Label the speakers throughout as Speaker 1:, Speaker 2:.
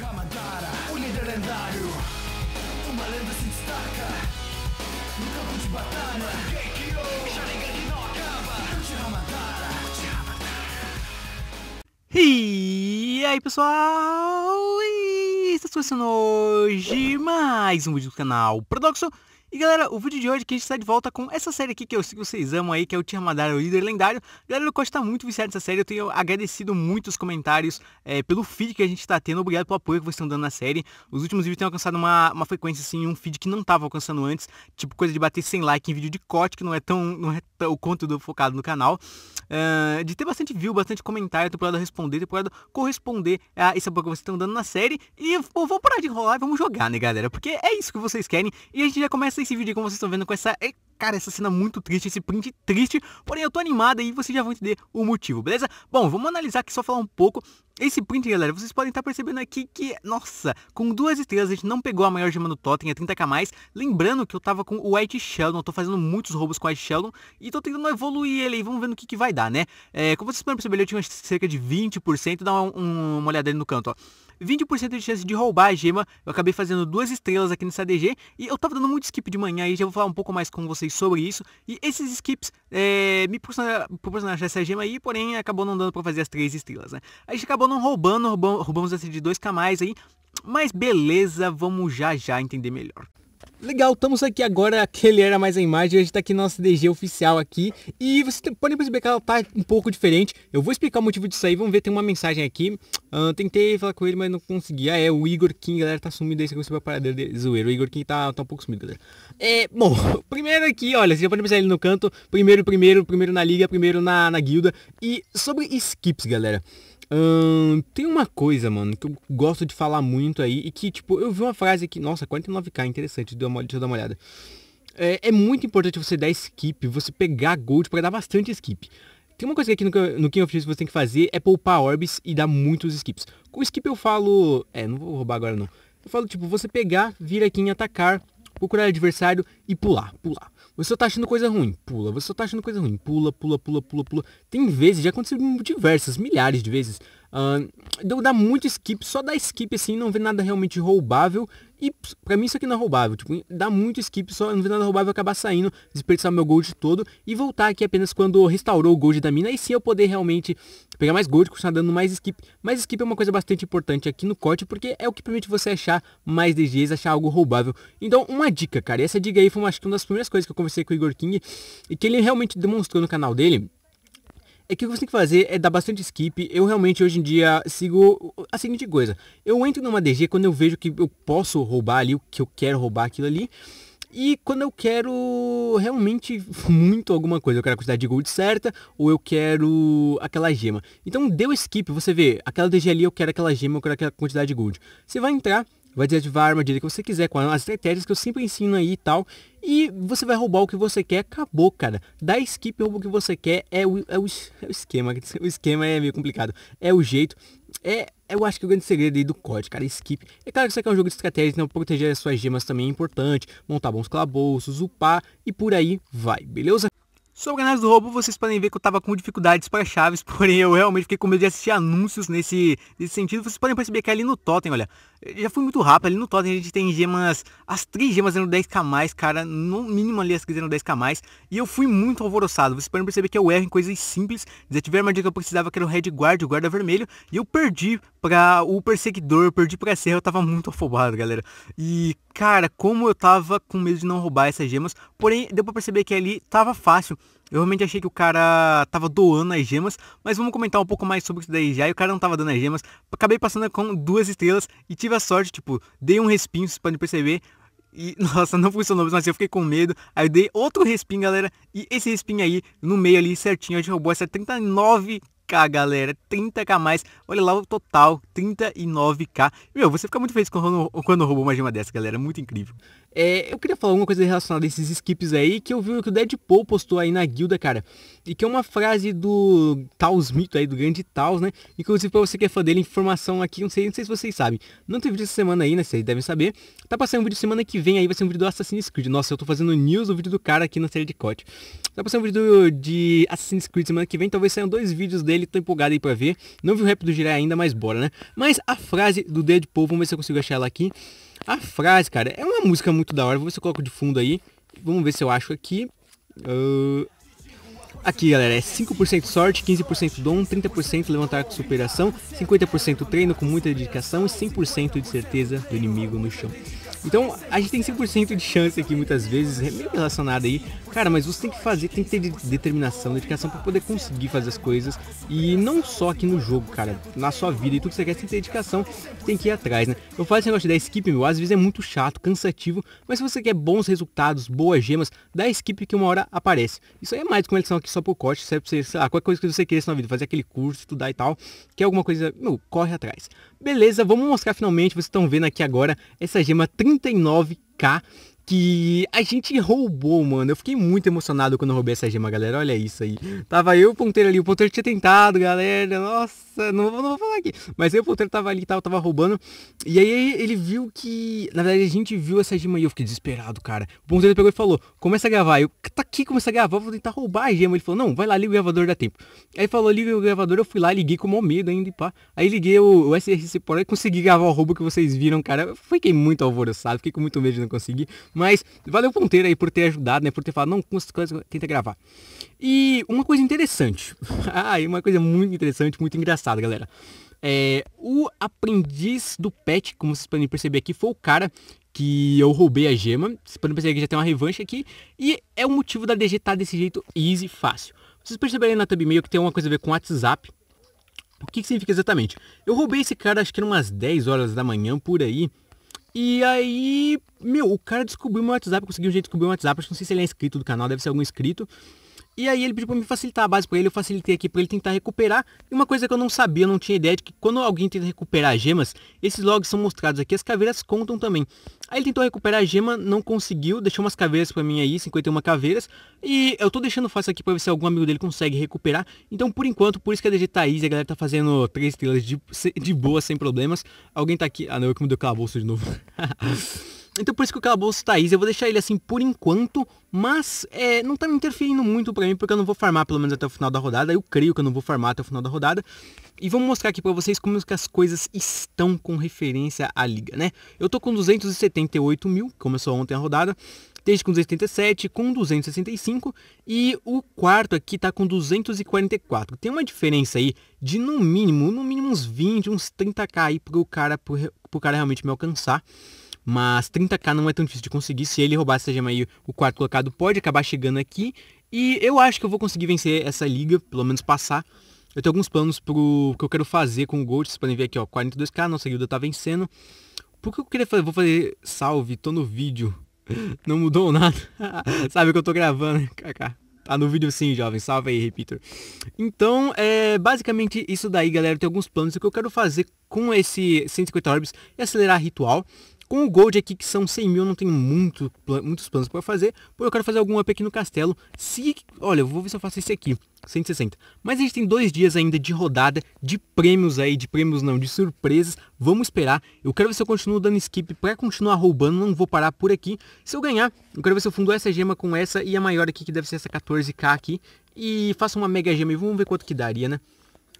Speaker 1: Koichi o líder lendário. Uma lenda se destaca no campo de batalha. Sharingan que não acaba. E aí, pessoal? E está começando hoje mais um vídeo do canal Paradoxo. E galera, o vídeo de hoje que a gente está de volta com essa série aqui que eu sei que vocês amam aí, que é o Tia o líder lendário. Galera, o gosto está muito viciado nessa série, eu tenho agradecido muito os comentários é, pelo feed que a gente está tendo, obrigado pelo apoio que vocês estão dando na série. Os últimos vídeos têm alcançado uma, uma frequência assim, um feed que não estava alcançando antes, tipo coisa de bater 100 like em vídeo de corte, que não é tão, não é tão, o conteúdo focado no canal. Uh, de ter bastante view, bastante comentário, temporada responder, temporada corresponder a esse apoio que vocês estão dando na série. E pô, vou parar de enrolar e vamos jogar, né galera, porque é isso que vocês querem. E a gente já começa esse vídeo como vocês estão vendo com essa Cara, essa cena é muito triste, esse print triste, porém eu tô animada e vocês já vão entender o motivo, beleza? Bom, vamos analisar aqui, só falar um pouco esse print, galera, vocês podem estar percebendo aqui que, nossa, com duas estrelas a gente não pegou a maior gema do Totem, é a 30k mais. Lembrando que eu tava com o White Sheldon, eu tô fazendo muitos roubos com o White Sheldon e tô tentando evoluir ele aí, vamos ver no que, que vai dar, né? É, como vocês podem perceber, eu tinha cerca de 20%, dá uma, um, uma olhada ali no canto, ó. 20% de chance de roubar a gema, eu acabei fazendo duas estrelas aqui no ADG e eu tava dando muito skip de manhã aí, já vou falar um pouco mais com vocês sobre isso. E esses skips é, me proporcionaram essa gema aí, porém acabou não dando para fazer as três estrelas, né? A gente acabou não roubando, roubamos, roubamos essa de 2k mais aí. Mas beleza, vamos já já entender melhor. Legal, estamos aqui agora, aquele era mais a imagem, a gente está aqui nossa DG oficial aqui e vocês podem perceber que ela tá um pouco diferente. Eu vou explicar o motivo disso aí, vamos ver, tem uma mensagem aqui. Uh, tentei falar com ele, mas não consegui. Ah, é, o Igor King, galera, tá sumido aí, você conseguiu a parada dele, zoeiro. O Igor King tá, tá um pouco sumido, galera. É, bom, primeiro aqui, olha, vocês já podem pensar ele no canto, primeiro, primeiro, primeiro na liga, primeiro na, na guilda. E sobre skips, galera. Hum, tem uma coisa, mano, que eu gosto de falar muito aí e que, tipo, eu vi uma frase aqui, nossa, 49k, interessante, deu uma, deixa eu dar uma olhada. É, é muito importante você dar skip, você pegar gold para dar bastante skip. Tem uma coisa aqui no, no King of você tem que fazer é poupar orbs e dar muitos skips. Com skip eu falo... É, não vou roubar agora não. Eu falo, tipo, você pegar, vir aqui em atacar, procurar adversário e pular, pular. Você tá achando coisa ruim, pula. Você tá achando coisa ruim, pula, pula, pula, pula, pula. Tem vezes, já aconteceu diversas, milhares de vezes, uh, deu dar muito skip, só dar skip assim, não ver nada realmente roubável e pra mim isso aqui não é roubável. Tipo, dá muito skip, só não vi nada roubável acabar saindo, desperdiçar meu gold todo e voltar aqui apenas quando restaurou o gold da mina. e sim eu poder realmente pegar mais gold, continuar dando mais skip. Mas skip é uma coisa bastante importante aqui no corte, porque é o que permite você achar mais DGs, achar algo roubável. Então, uma dica, cara. E essa dica aí foi uma, acho que uma das primeiras coisas que eu conversei com o Igor King e que ele realmente demonstrou no canal dele é que o que você tem que fazer é dar bastante skip. Eu realmente hoje em dia sigo a seguinte coisa. Eu entro numa DG quando eu vejo que eu posso roubar ali o que eu quero roubar aquilo ali. E quando eu quero realmente muito alguma coisa, eu quero a quantidade de gold certa, ou eu quero aquela gema. Então deu skip, você vê, aquela DG ali, eu quero aquela gema, eu quero aquela quantidade de gold. Você vai entrar, vai desativar a armadilha que você quiser, com as estratégias que eu sempre ensino aí e tal. E você vai roubar o que você quer, acabou, cara. Dá skip, rouba o que você quer, é o, é o, é o esquema. O esquema é meio complicado. É o jeito. É, eu acho que o grande segredo aí do código, cara, é skip. É claro que isso aqui é um jogo de estratégia, então proteger as suas gemas também é importante. Montar bons calabouços, upar e por aí vai, beleza? Sobre a análise do robô, vocês podem ver que eu estava com dificuldades para chaves, porém eu realmente fiquei com medo de assistir anúncios nesse, nesse sentido. Vocês podem perceber que ali no totem, olha, já fui muito rápido, ali no totem a gente tem gemas, as três gemas eram 10k mais, cara, no mínimo ali as três eram 10k mais, e eu fui muito alvoroçado. Vocês podem perceber que eu erro em coisas simples, desativei a armadilha que eu precisava, que era o Red Guard, o guarda vermelho, e eu perdi para o perseguidor, perdi para a serra, eu tava muito afobado, galera. E, cara, como eu tava com medo de não roubar essas gemas, porém deu para perceber que ali tava fácil, eu realmente achei que o cara tava doando as gemas, mas vamos comentar um pouco mais sobre isso daí já. E o cara não tava dando as gemas. Acabei passando com duas estrelas e tive a sorte, tipo, dei um respingo, vocês podem perceber. E, nossa, não funcionou, mas assim, eu fiquei com medo. Aí eu dei outro respingo, galera. E esse respingo aí, no meio ali, certinho, a gente roubou essa 39 30k, galera. 30k mais. Olha lá o total, 39k. Meu, você fica muito feliz quando, quando roubou mais de uma dessa, galera. É muito incrível. É, eu queria falar alguma coisa relacionada a esses skips aí, que eu vi que o Deadpool postou aí na guilda, cara. E que é uma frase do Taos Mito aí, do grande Taos, né? Inclusive, pra você que é fã dele, informação aqui, não sei, não sei se vocês sabem. Não tem vídeo essa semana aí, né? Vocês devem saber. Tá passando um vídeo semana que vem aí, vai ser um vídeo do Assassin's Creed. Nossa, eu tô fazendo news do vídeo do cara aqui na série de corte Vai passar um vídeo de Assassin's Creed semana que vem, talvez saiam dois vídeos dele, tô empolgado aí pra ver. Não vi o rap do Jirai ainda, mas bora, né? Mas a frase do Deadpool, vamos ver se eu consigo achar ela aqui. A frase, cara, é uma música muito da hora, vou ver se eu coloco de fundo aí. Vamos ver se eu acho aqui. Uh... Aqui, galera, é 5% sorte, 15% dom, 30% levantar com superação, 50% treino com muita dedicação e 100% de certeza do inimigo no chão. Então a gente tem 100% de chance aqui muitas vezes, é meio relacionado aí. Cara, mas você tem que fazer, tem que ter determinação, dedicação para poder conseguir fazer as coisas. E não só aqui no jogo, cara, na sua vida e tudo que você quer, você tem que ter dedicação, tem que ir atrás, né? Eu falo esse negócio de dar skip, meu, às vezes é muito chato, cansativo, mas se você quer bons resultados, boas gemas, dá skip que uma hora aparece. Isso aí é mais como eles aqui só pro corte, serve é pra você, sei lá, qualquer coisa que você queira na vida, fazer aquele curso, estudar e tal, quer alguma coisa, meu, corre atrás. Beleza, vamos mostrar finalmente, vocês estão vendo aqui agora essa gema 39K que a gente roubou, mano. Eu fiquei muito emocionado quando eu roubei essa gema, galera. Olha isso aí. Tava eu e o ponteiro ali. O ponteiro tinha tentado, galera. Nossa, não, não vou falar aqui. Mas eu o ponteiro tava ali, tava, tava roubando. E aí ele viu que... Na verdade, a gente viu essa gema e eu fiquei desesperado, cara. O ponteiro pegou e falou, começa a gravar. Eu, tá aqui, começa a gravar. Vou tentar roubar a gema. Ele falou, não, vai lá, liga o gravador, dá tempo. Aí falou, liga o gravador. Eu fui lá, liguei com o medo ainda e pá. Aí liguei o, o SRC por aí. Consegui gravar o roubo que vocês viram, cara. Eu fiquei muito alvoroçado. Fiquei com muito medo de não conseguir. Mas valeu ponteiro aí por ter ajudado, né? Por ter falado, não, com essas coisas, tenta gravar. E uma coisa interessante. ah, uma coisa muito interessante, muito engraçada, galera. É, o aprendiz do pet, como vocês podem perceber aqui, foi o cara que eu roubei a gema. Vocês podem perceber que já tem uma revanche aqui. E é o motivo da DG estar desse jeito easy, fácil. Vocês perceberem na tab meio que tem uma coisa a ver com WhatsApp. O que, que significa exatamente? Eu roubei esse cara, acho que era umas 10 horas da manhã, por aí. E aí, meu, o cara descobriu meu WhatsApp, conseguiu um jeito de descobrir meu WhatsApp. Acho que não sei se ele é inscrito do canal, deve ser algum inscrito. E aí ele pediu para me facilitar a base para ele, eu facilitei aqui para ele tentar recuperar. E uma coisa que eu não sabia, eu não tinha ideia de que quando alguém tenta recuperar gemas, esses logs são mostrados aqui, as caveiras contam também. Aí ele tentou recuperar a gema, não conseguiu, deixou umas caveiras para mim aí, 51 caveiras. E eu tô deixando fácil aqui para ver se algum amigo dele consegue recuperar. Então por enquanto, por isso que a é DG Thaís, a galera tá fazendo 3 estrelas de, de boa, sem problemas. Alguém tá aqui... Ah não, eu é que me deu calabouço de novo. Então por isso que o calabouço tá easy. Eu vou deixar ele assim por enquanto, mas é, não tá me interferindo muito pra mim, porque eu não vou farmar pelo menos até o final da rodada. Eu creio que eu não vou farmar até o final da rodada. E vamos mostrar aqui pra vocês como que as coisas estão com referência à liga, né? Eu tô com 278 mil, começou ontem a rodada. Desde com 277, com 265 e o quarto aqui tá com 244. Tem uma diferença aí de no mínimo, no mínimo uns 20, uns 30k aí pro cara, pro, pro cara realmente me alcançar mas 30k não é tão difícil de conseguir. Se ele roubar essa gema aí, o quarto colocado pode acabar chegando aqui. E eu acho que eu vou conseguir vencer essa liga, pelo menos passar. Eu tenho alguns planos pro que eu quero fazer com o Gold, vocês podem ver aqui, ó, 42k, nossa guilda tá vencendo. Por que eu queria fazer? Vou fazer salve, tô no vídeo. Não mudou nada. Sabe que eu tô gravando, Tá no vídeo sim, jovem. Salve aí, repeater. Então, é basicamente isso daí, galera. Tem alguns planos o que eu quero fazer com esse 150 orbs é acelerar ritual. Com o Gold aqui, que são 100 mil, não tem muito, muitos planos para fazer. Porque eu quero fazer algum up aqui no castelo. Se, olha, eu vou ver se eu faço esse aqui. 160. Mas a gente tem dois dias ainda de rodada de prêmios aí, de prêmios não, de surpresas. Vamos esperar. Eu quero ver se eu continuo dando skip para continuar roubando, não vou parar por aqui. Se eu ganhar, eu quero ver se eu fundo essa gema com essa e a maior aqui, que deve ser essa 14k aqui. E faço uma mega gema e vamos ver quanto que daria, né?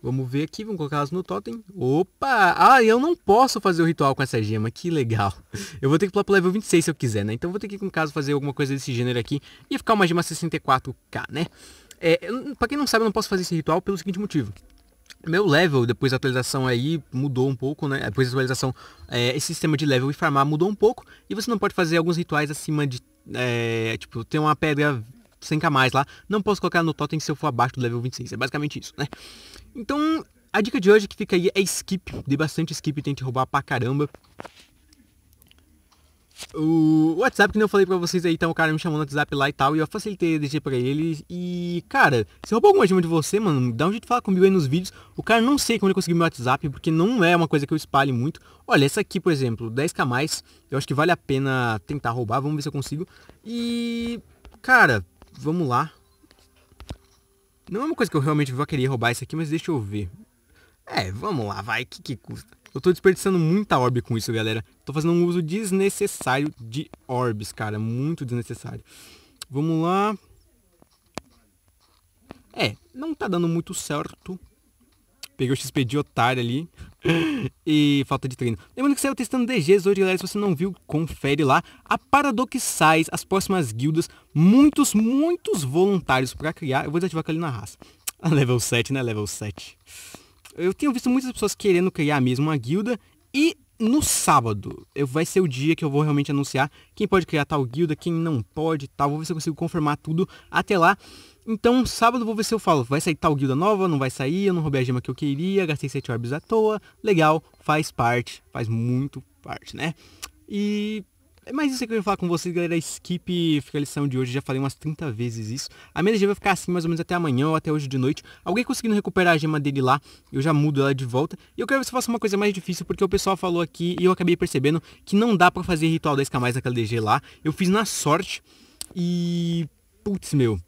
Speaker 1: Vamos ver aqui, vamos colocar elas no totem. Opa! Ah, eu não posso fazer o ritual com essa gema, que legal. Eu vou ter que pular pro level 26 se eu quiser, né? Então vou ter que, no caso, fazer alguma coisa desse gênero aqui. e ficar uma gema 64k, né? É, eu, pra quem não sabe, eu não posso fazer esse ritual pelo seguinte motivo. Meu level, depois da atualização aí, mudou um pouco, né? Depois da atualização, é, esse sistema de level e farmar mudou um pouco. E você não pode fazer alguns rituais acima de... É, tipo, tem uma pedra 100k mais lá. Não posso colocar no totem se eu for abaixo do level 26. É basicamente isso, né? Então, a dica de hoje que fica aí é skip. Dei bastante skip, tente roubar pra caramba. O WhatsApp, que eu falei pra vocês aí, tá o cara me chamou no WhatsApp lá e tal, e eu facilitei a DG pra ele. E, cara, se roubou alguma gema de você, mano, dá um jeito de falar comigo aí nos vídeos. O cara não sei como ele conseguiu meu WhatsApp, porque não é uma coisa que eu espalhe muito. Olha, essa aqui, por exemplo, 10k mais, eu acho que vale a pena tentar roubar, vamos ver se eu consigo. E, cara, vamos lá. Não é uma coisa que eu realmente vou querer roubar isso aqui, mas deixa eu ver. É, vamos lá, vai, que que custa? Eu tô desperdiçando muita orb com isso, galera. Tô fazendo um uso desnecessário de orbs, cara. Muito desnecessário. Vamos lá. É, não tá dando muito certo. Peguei o XP de otário ali. e falta de treino. Lembrando que saiu testando DGs hoje, galera. Se você não viu, confere lá. A Paradox Sais, as próximas guildas. Muitos, muitos voluntários para criar. Eu vou desativar aquele na raça. Ah, level 7, né? Level 7. Eu tenho visto muitas pessoas querendo criar mesmo uma guilda. E no sábado eu, vai ser o dia que eu vou realmente anunciar quem pode criar tal guilda, quem não pode tal. Vou ver se eu consigo confirmar tudo até lá. Então, sábado vou ver se eu falo, vai sair tal guilda nova, não vai sair, eu não roubei a gema que eu queria, gastei 7 orbs à toa, legal, faz parte, faz muito parte, né? E mas isso é que eu ia falar com vocês, galera. Skip fica a lição de hoje. Já falei umas 30 vezes isso. A minha energia vai ficar assim mais ou menos até amanhã ou até hoje de noite. Alguém conseguindo recuperar a gema dele lá, eu já mudo ela de volta. E eu quero ver se eu faço uma coisa mais difícil, porque o pessoal falou aqui e eu acabei percebendo que não dá para fazer ritual 10k mais naquela DG lá. Eu fiz na sorte e. Putz, meu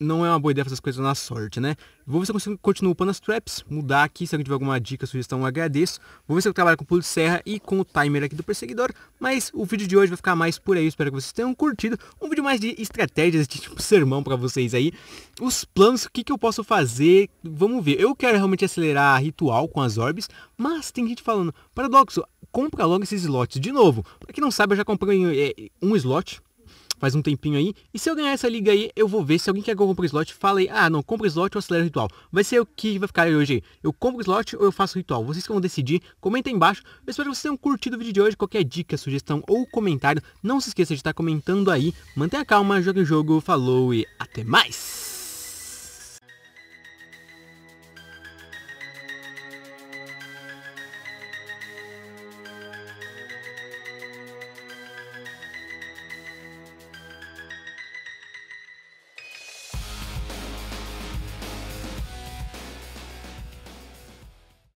Speaker 1: não é uma boa ideia fazer as coisas na sorte, né? Vou ver se eu consigo continuar upando as traps, mudar aqui, se alguém tiver alguma dica, sugestão, eu agradeço. Vou ver se eu trabalho com o pulo de serra e com o timer aqui do perseguidor, mas o vídeo de hoje vai ficar mais por aí, espero que vocês tenham curtido. Um vídeo mais de estratégias, de tipo sermão para vocês aí. Os planos, o que, que eu posso fazer, vamos ver. Eu quero realmente acelerar ritual com as orbes, mas tem gente falando, paradoxo, compra logo esses slots de novo. Para quem não sabe, eu já comprei eh, um slot faz um tempinho aí. E se eu ganhar essa liga aí, eu vou ver se alguém quer que eu compre slot. Falei, ah, não, compra slot ou acelera o ritual. Vai ser o que vai ficar aí hoje. Eu compro slot ou eu faço ritual? Vocês que vão decidir, comenta aí embaixo. Eu espero que vocês tenham curtido o vídeo de hoje. Qualquer dica, sugestão ou comentário, não se esqueça de estar comentando aí. Mantenha calma, joga o jogo, falou e até mais!